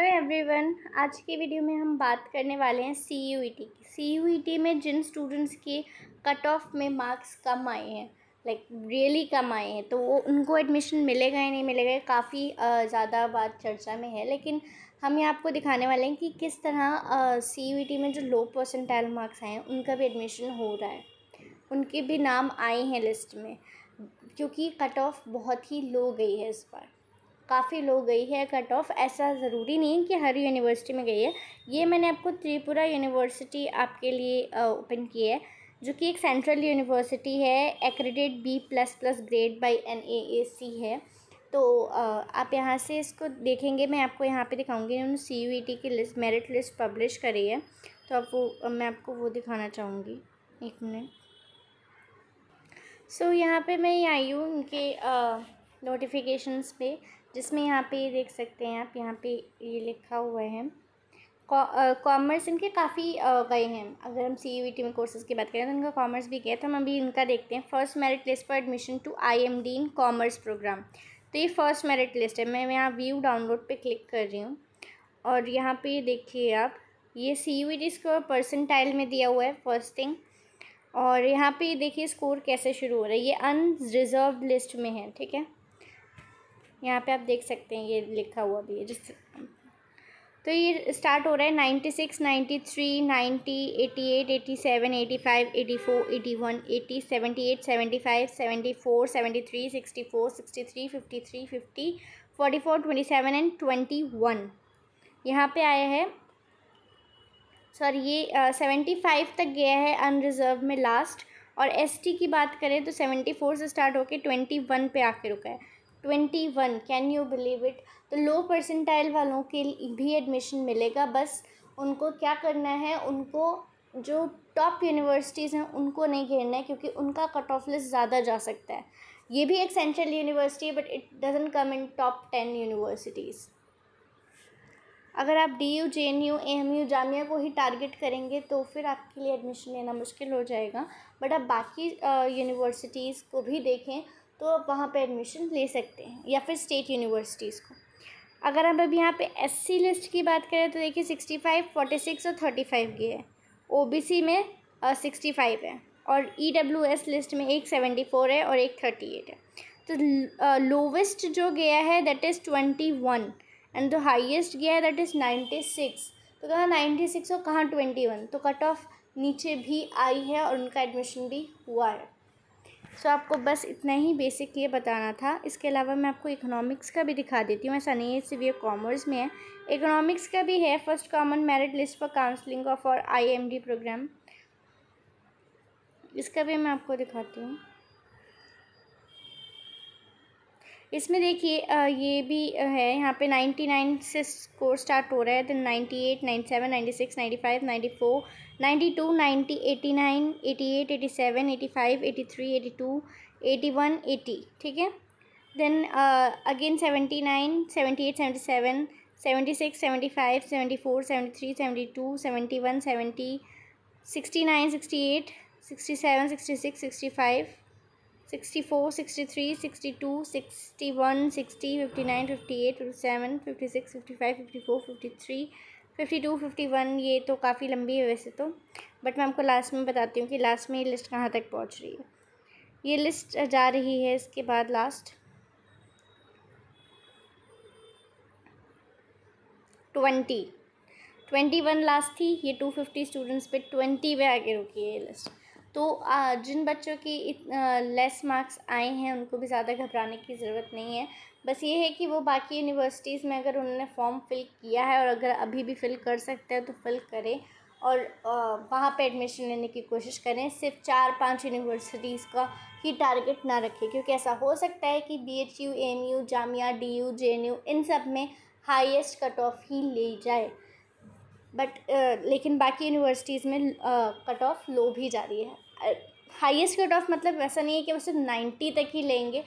hello everyone आज की video में हम बात करने वाले हैं सी यू ई टी की सी यू ई टी में जिन स्टूडेंट्स के कट ऑफ में मार्क्स कम आए हैं लाइक रियली कम आए हैं तो वो उनको एडमिशन मिलेगा या नहीं मिलेगा काफ़ी ज़्यादा बात चर्चा में है लेकिन हम ये आपको दिखाने वाले हैं कि किस तरह सी यू ई टी में जो लो परसेंटाइल मार्क्स आए हैं उनका भी एडमिशन हो रहा है उनके भी नाम आए हैं लिस्ट में क्योंकि कट ऑफ बहुत ही लो गई है इस बार काफ़ी लोग गई है कट ऑफ ऐसा ज़रूरी नहीं कि हर यूनिवर्सिटी में गई है ये मैंने आपको त्रिपुरा यूनिवर्सिटी आपके लिए ओपन की है जो कि एक सेंट्रल यूनिवर्सिटी है accredit B plus plus grade by N A A C है तो आप यहाँ से इसको देखेंगे मैं आपको यहाँ पे दिखाऊंगी उन्होंने सी यू ई टी की लिस्ट मेरिट लिस्ट पब्लिश करी है तो आप वो मैं आपको वो दिखाना चाहूँगी एक मिनट सो so, यहाँ पे मैं आई हूँ उनके नोटिफिकेशंस पे जिसमें यहाँ पे देख सकते हैं आप यहाँ पे ये लिखा हुआ है कॉमर्स uh, इनके काफ़ी uh, गए हैं अगर हम सी यू टी में कोर्सेज़ की बात करें तो इनका कॉमर्स भी गया तो हम अभी इनका देखते हैं first merit list for admission to I M D in commerce programme तो ये फर्स्ट मेरिट लिस्ट है मैं यहाँ व्यू डाउनलोड पे क्लिक कर रही हूँ और यहाँ पे देखिए आप ये C U T score percentile में दिया हुआ है फर्स्ट थिंग और यहाँ पे देखिए स्कोर कैसे शुरू हो रहा है ये अनरिजर्व लिस्ट में है ठीक है यहाँ पे आप देख सकते हैं ये लिखा हुआ भी है जिस तो ये स्टार्ट हो रहा है ninety six ninety three ninety eighty eight eighty seven eighty five eighty four eighty one eighty seventy eight seventy five seventy four seventy three sixty four sixty three fifty three fifty forty four twenty seven and twenty one यहाँ पे आया है sorry ये seventy five तक गया है unreserved में last और एसटी की बात करें तो सेवेंटी फोर से स्टार्ट होकर ट्वेंटी वन पर आके रुका है twenty one can you believe it तो लो परसेंटाइल वालों के भी एडमिशन मिलेगा बस उनको क्या करना है उनको जो टॉप यूनिवर्सिटीज़ हैं उनको नहीं घेरना है क्योंकि उनका कट ऑफ लिस्ट ज़्यादा जा सकता है ये भी एक सेंट्रल यूनिवर्सिटी है but it doesn't come in top ten universities अगर आप D U J N U M U Jamia को ही टारगेट करेंगे तो फिर आपके लिए एडमिशन लेना मुश्किल हो जाएगा बट आप बाकी यूनिवर्सिटीज़ को भी देखें तो आप वहाँ पर एडमिशन ले सकते हैं या फिर स्टेट यूनिवर्सिटीज़ को अगर हम अभी यहाँ पे एससी लिस्ट की बात करें तो देखिए सिक्सटी फाइव फोर्टी सिक्स और थर्टी फाइव की है ओबीसी में सिक्सटी फाइव है और ईडब्ल्यूएस e लिस्ट में एक सेवेंटी फोर है और एक थर्टी एट है तो लोवेस्ट जो गया है that is twenty one and the highest गया है दैट इज़ नाइन्टी सिक्स तो कहाँ नाइन्टी सिक्स और कहाँ ट्वेंटी वन तो कट ऑफ नीचे भी आई है और उनका एडमिशन भी हुआ है सो आपको बस इतना ही बेसिक ये बताना था इसके अलावा मैं आपको इकोनॉमिक्स का भी दिखा देती हूँ ऐसा नहीं है सिर्फ ये कॉमर्स में है इकोनॉमिक्स का भी है first common merit list for counselling of और आईएमडी प्रोग्राम इसका भी मैं आपको दिखाती हूँ इसमें देखिए ये भी है यहाँ पे नाइन्टी नाइन से स्कोर स्टार्ट हो रहा है then ninety eight ninety seven ninety six ninety five ninety four ninety two ninety eighty nine eighty eight eighty seven eighty five eighty three eighty two eighty one eighty ठीक है then again seventy nine seventy eight seventy seven seventy six seventy five seventy four seventy three seventy two seventy one seventy sixty nine sixty eight sixty seven sixty six sixty five sixty four sixty three sixty two sixty one sixty fifty nine fifty eight fifty seven fifty six fifty five fifty four fifty three fifty two fifty one ये तो काफ़ी लंबी है वैसे तो but मैं आपको last में बताती हूँ कि लास्ट में ये लिस्ट कहाँ तक पहुँच रही है ये लिस्ट जा रही है इसके बाद last twenty twenty one last थी ये टू फिफ्टी स्टूडेंट्स पे ट्वेंटी पे आगे रुकी है ये लिस्ट तो जिन बच्चों की लेस मार्क्स आए हैं उनको भी ज़्यादा घबराने की ज़रूरत नहीं है बस ये है कि वो बाकी यूनिवर्सिटीज़ में अगर उन्होंने फॉर्म फिल किया है और अगर अभी भी फ़िल कर सकते हैं तो फ़िल करें और वहाँ पे एडमिशन लेने की कोशिश करें सिर्फ चार पांच यूनिवर्सिटीज़ का ही टारगेट ना रखें क्योंकि ऐसा हो सकता है कि B H U M U Jamia D U J N U इन सब में हाईएस्ट कट ऑफ ही ले जाए बट लेकिन बाकी यूनिवर्सिटीज़ में कट ऑफ लो भी जा रही है हाईएस्ट कट ऑफ मतलब ऐसा नहीं है कि वैसे नाइन्टी तक ही लेंगे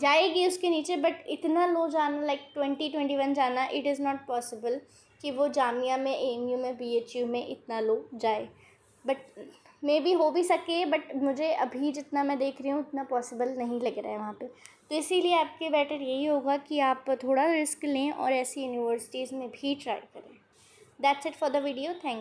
जाएगी उसके नीचे बट इतना लो जाना लाइक ट्वेंटी ट्वेंटी वन जाना इट इज़ नॉट पॉसिबल कि वो जामिया में एम यू में बी एच यू में इतना लो जाए बट मे बी हो भी सके बट मुझे अभी जितना मैं देख रही हूँ उतना पॉसिबल नहीं लग रहा है वहाँ पे तो इसीलिए आपके बेटर यही होगा कि आप थोड़ा रिस्क लें और ऐसी यूनिवर्सिटीज़ में भी ट्राई करें that's it for the video thank